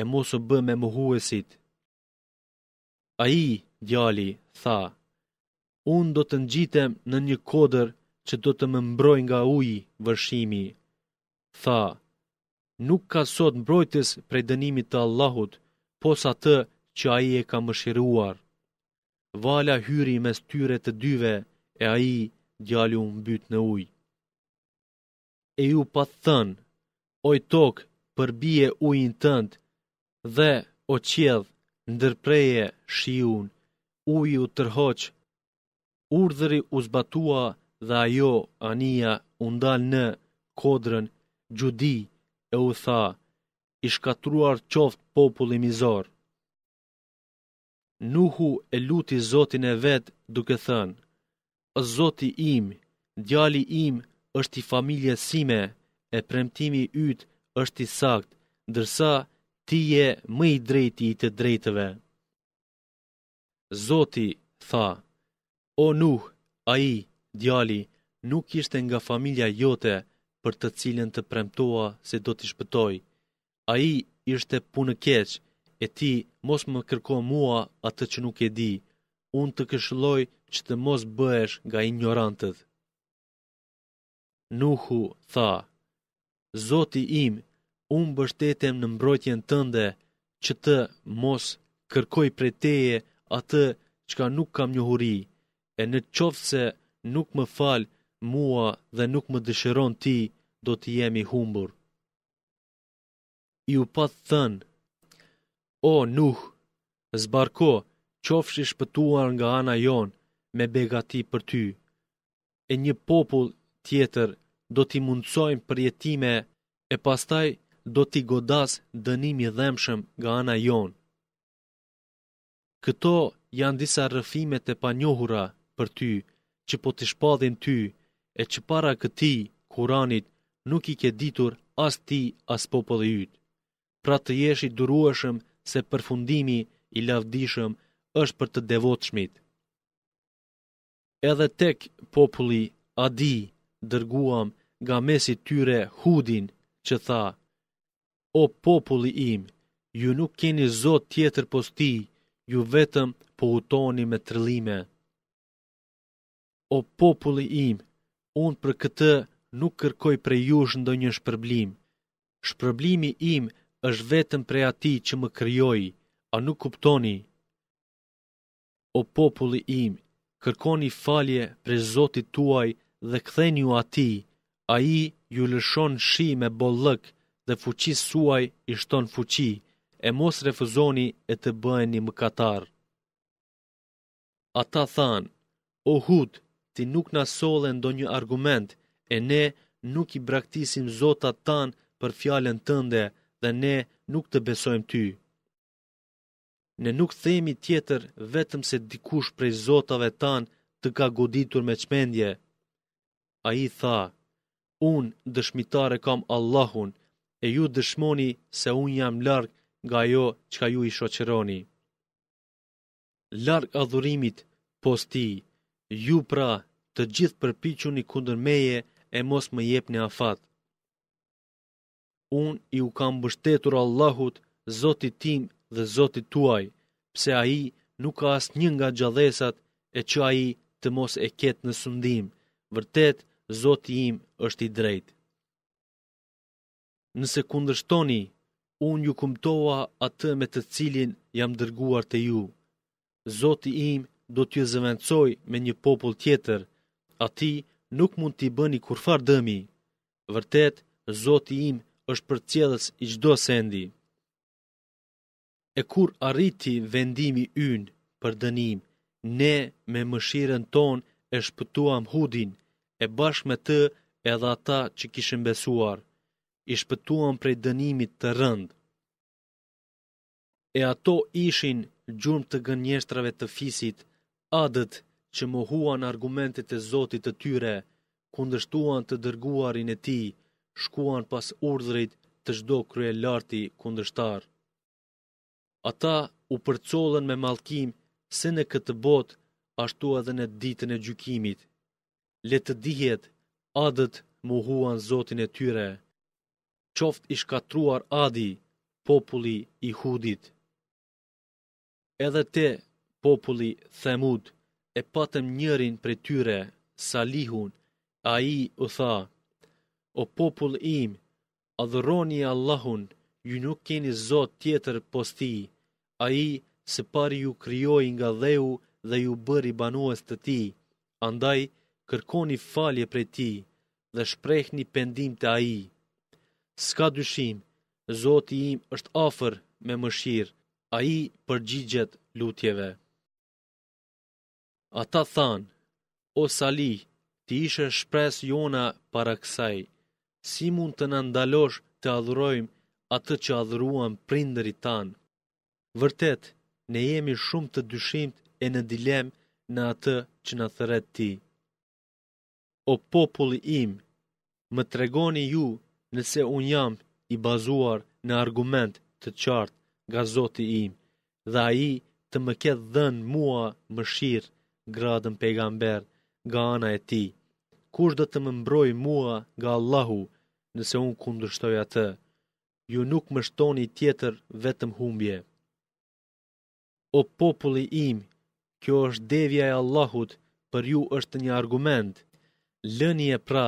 e mos u bë me muhuesit. A i, djali, tha, unë do të ngjitem në një kodër që do të më mbroj nga uji vërshimi. Tha, nuk ka sot mbrojtës prej dënimit të Allahut, posa të që a i e ka më shiruar. Vala hyri mes tyre të dyve e a i djali unë bytë në ujë. E ju pa thënë, oj tokë, përbije ujin tëndë, dhe o qjedh ndërpreje shiun, uju u tërhoq, urdhëri u zbatua dhe ajo ania u ndal në kodrën gjudi e u tha, i shkatruar qoft populli mizor. Nuhu e luti zotin e vet duke thënë, o zoti im, djali im është i familje sime, e premtimi ytë është i sakt, dërsa ti je më i drejti i të drejtëve. Zoti tha, o nuh, a i, djali, nuk ishte nga familja jote për të cilën të premtoa se do t'i shpëtoj. A i ishte punë keqë, e ti mos më kërko mua atë që nuk e di, unë të këshloj që të mos bëhesh nga ignorantët. Nuhu tha, Zoti im unë bështetem në mbrojtjen tënde që të mos kërkoj për teje atë qka nuk kam një huri, e në qoftë se nuk më falë mua dhe nuk më dëshëron ti, do të jemi humbur. I u patë thënë, o nuh, zbarko, qofsh i shpëtuar nga ana jon me begati për ty, e një popull tjetër do t'i mundsojmë për jetime e pastaj të do t'i godas dënimi dhemshëm nga ana jonë. Këto janë disa rëfimet e panjohura për ty, që po t'i shpadhin ty, e që para këti, kuranit, nuk i ke ditur as ti, as popullë jytë. Pra të jesh i durueshëm se përfundimi i lavdishëm është për të devotshmit. Edhe tek populli Adi dërguam nga mesit tyre Hudin që tha: o populli im, ju nuk keni zot tjetër posti, ju vetëm po utoni me trëllime. O populli im, unë për këtë nuk kërkoj për jush ndo një shpërblim. Shpërblimi im është vetëm për ati që më kryoj, a nuk kuptoni. O populli im, kërkoni falje për zotit tuaj dhe këthen ju ati, a i ju lëshon shi me bollëk, dhe fuqis suaj i shton fuqi, e mos refuzoni e të bëhen një mëkatar. Ata than, o hud, ti nuk na asole ndo një argument, e ne nuk i braktisim zotat tan për fjallën tënde dhe ne nuk të besojmë ty. Ne nuk themi tjetër vetëm se dikush prej zotave tan të ka goditur me qmendje. A i tha, unë dëshmitare kam Allahun, e ju dëshmoni se unë jam largë nga jo që ka ju i shoqeroni. Largë adhurimit posti, ju pra të gjithë përpichuni kundër meje e mos më jep një afat. Unë ju kam bështetur Allahut, Zotit tim dhe Zotit tuaj, pse a i nuk ka asë një nga gjadhesat e që a i të mos e ketë në sundim, vërtet Zotit im është i drejtë nëse kundërshtoni, unë ju kumtoa atë me të cilin jam dërguar të ju. Zoti im do t'ju zëvencoj me një popull tjetër, ati nuk mund t'i bëni kurfar dëmi. Vërtet, Zoti im është për cjeles i gjdo sendi. E kur arriti vendimi ynë për dënim, ne me mëshiren ton e shpëtuam hudin, e bashkë me të edhe ata që kishën besuar i shpëtuan prej dënimit të rënd. E ato ishin gjurmë të gënjeshtrave të fisit, adët që mohuan argumentet e zotit të tyre, kundështuan të dërguarin e ti, shkuan pas urdhrit të shdo krye larti kundështar. Ata u përcolën me malkim se në këtë bot ashtu edhe në ditën e gjukimit. Letë dihet, adët muhuan zotin e tyre qoft i shkatruar adi, populli i hudit. Edhe te, populli themud, e patëm njërin për tyre, salihun, a i u tha, o popull im, adhëroni Allahun, ju nuk keni zot tjetër posti, a i se pari ju kryoj nga dheu dhe ju bëri banuës të ti, andaj kërkoni falje për ti dhe shprejhni pendim të a i s'ka dyshim, Zoti im është afër me mëshirë, a i përgjigjet lutjeve. Ata thanë, o sali, ti ishe shpres jona para kësaj, si mund të nëndalosh të adhurojmë atë që adhuruan prinderit tanë. Vërtet, ne jemi shumë të dyshimt e në dilem në atë që në thëret ti. O populli im, më tregoni ju nëse unë jam i bazuar në argument të qartë nga Zoti im, dhe a i të më këtë dhenë mua më shirë gradën pejgamber nga ana e ti. Kush dhe të më mbroj mua nga Allahu nëse unë kundrështoj atë? Ju nuk më shtoni tjetër vetëm humbje. O populli im, kjo është devja e Allahut, për ju është një argument. Lëni e pra,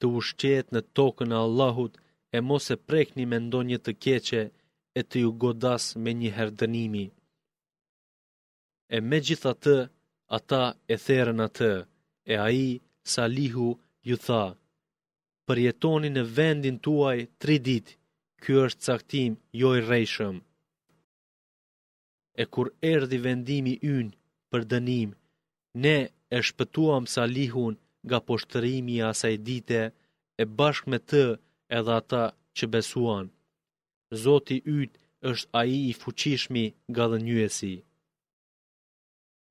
të ushqet në tokën Allahut e mos e prekni me ndonjë të keqe e të ju godas me një herdënimi. E me gjitha të, ata e therën atë, e a i, salihu, ju tha, përjetoni në vendin tuaj tri dit, kjo është caktim jo i rejshëm. E kur erdi vendimi yn për dënim, ne e shpëtuam salihun nga poshtërimi asaj dite e bashkë me të edhe ata që besuan. Zoti ytë është aji i fuqishmi nga dhe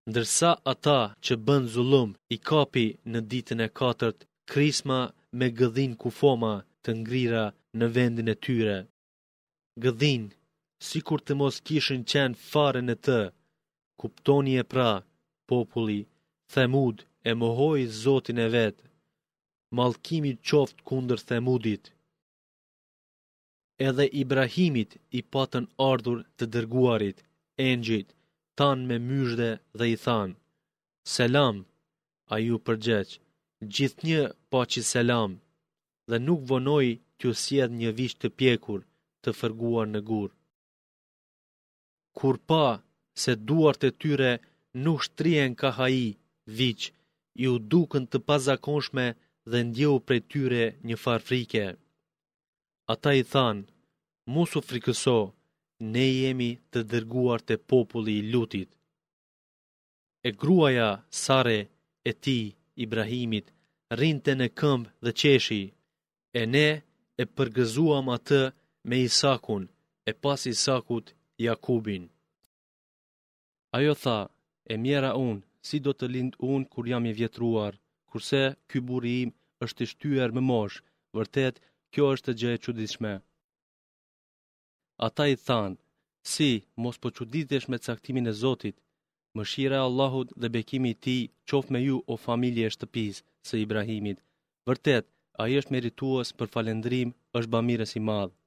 Ndërsa ata që bën zulum i kapi në ditën e katërt, krisma me gëdhin kufoma të ngrira në vendin e tyre. Gëdhin, si kur të mos kishin qenë fare në të, kuptoni e pra, populli, themud, e mohoj zotin e vetë, malkimit qoft kundër themudit. Edhe Ibrahimit i patën ardhur të dërguarit, engjit, tanë me myshde dhe i thanë, Selam, a ju përgjeq, gjithë një pa që selam, dhe nuk vonoj të ju sjedh një vish të pjekur, të fërguar në gurë. Kur pa se duart e tyre nuk shtrien ka haji, viqë, ju dukën të pazakonshme dhe ndjehu prej tyre një farfrike. Ata i thanë, musu frikëso, ne jemi të dërguar të populli i lutit. E gruaja, sare, e ti, Ibrahimit, rinte në këmbë dhe qeshi, e ne e përgëzuam atë me Isakun, e pas Isakut Jakubin. Ajo tha, e mjera unë, si do të lind unë kur jam i vjetruar, kurse ky buri im është i shtyër me mosh, vërtet kjo është gjë e çuditshme. Ata i than, si, mos po quditesh me caktimin e Zotit, mëshira e Allahut dhe bekimi i ti qof me ju o familje e shtëpis së Ibrahimit, vërtet, a i është merituas për falendrim është bamires i madhë.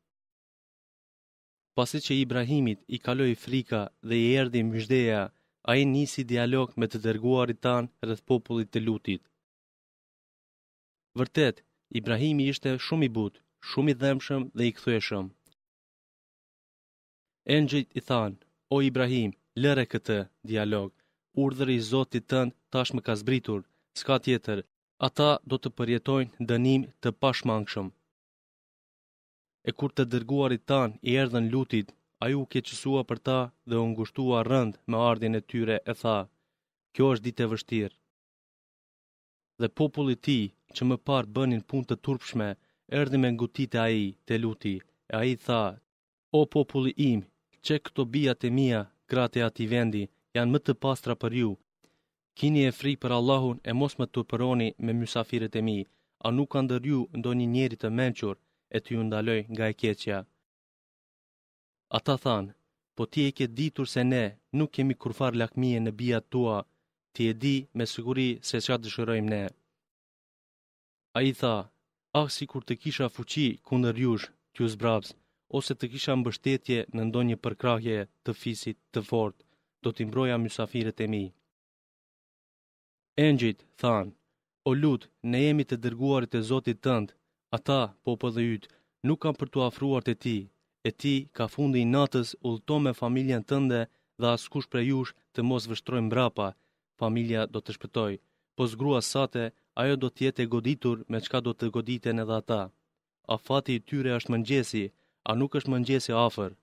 Pasi që Ibrahimit i kaloi frika dhe i erdi mjëzdeja, a i nisi dialog me të dërguarit tanë rrëth popullit të lutit. Vërtet, Ibrahimi ishte shumë i butë, shumë i dhemshëm dhe i këthueshëm. Engjit i thanë, o Ibrahim, lëre këtë dialog, urdhëri i Zotit tënë tashmë ka zbritur, s'ka tjetër, ata do të përjetojnë dënim të pashmangshëm. E kur të dërguarit tanë i erdhen lutit a ju qësua për ta dhe u ngushtua rënd me ardhin e tyre e tha, kjo është e vështirë. Dhe populli ti, që më parë bënin punë të turpshme, erdi me ngutit e aji, te luti, e aji tha, o populli im, që këto bijat e mija, gratë e ati vendi, janë më të pastra për ju. Kini e fri për Allahun e mos më të përoni me mjusafiret e mi, a nuk kanë dërju ndo një të menqur e të ju ndaloj nga e keqja. Ata thanë, po ti e ke ditur se ne nuk kemi kurfar lakmije në bia tua, ti e di me siguri se qa dëshërojmë ne. A i tha, ah si kur të kisha fuqi kunder jush, t'ju zbrabs, ose të kisha mbështetje në ndonjë përkrahje të fisit të fort, do t'i mbroja mjusafiret e mi. Engjit, than, o lut, ne jemi të dërguarit e zotit tënd, ata, për dhe jytë, nuk kam për t'u afruar të ti, E ti ka fundi i natës ullëto me familjen tënde dhe asë kush për jush të mos vështrojmë mbrapa. Familja do të shpëtoj. Po zgrua sate, ajo do tjetë e goditur me qka do të goditën edhe ata. A fati i tyre është mëngjesi, a nuk është mëngjesi afer.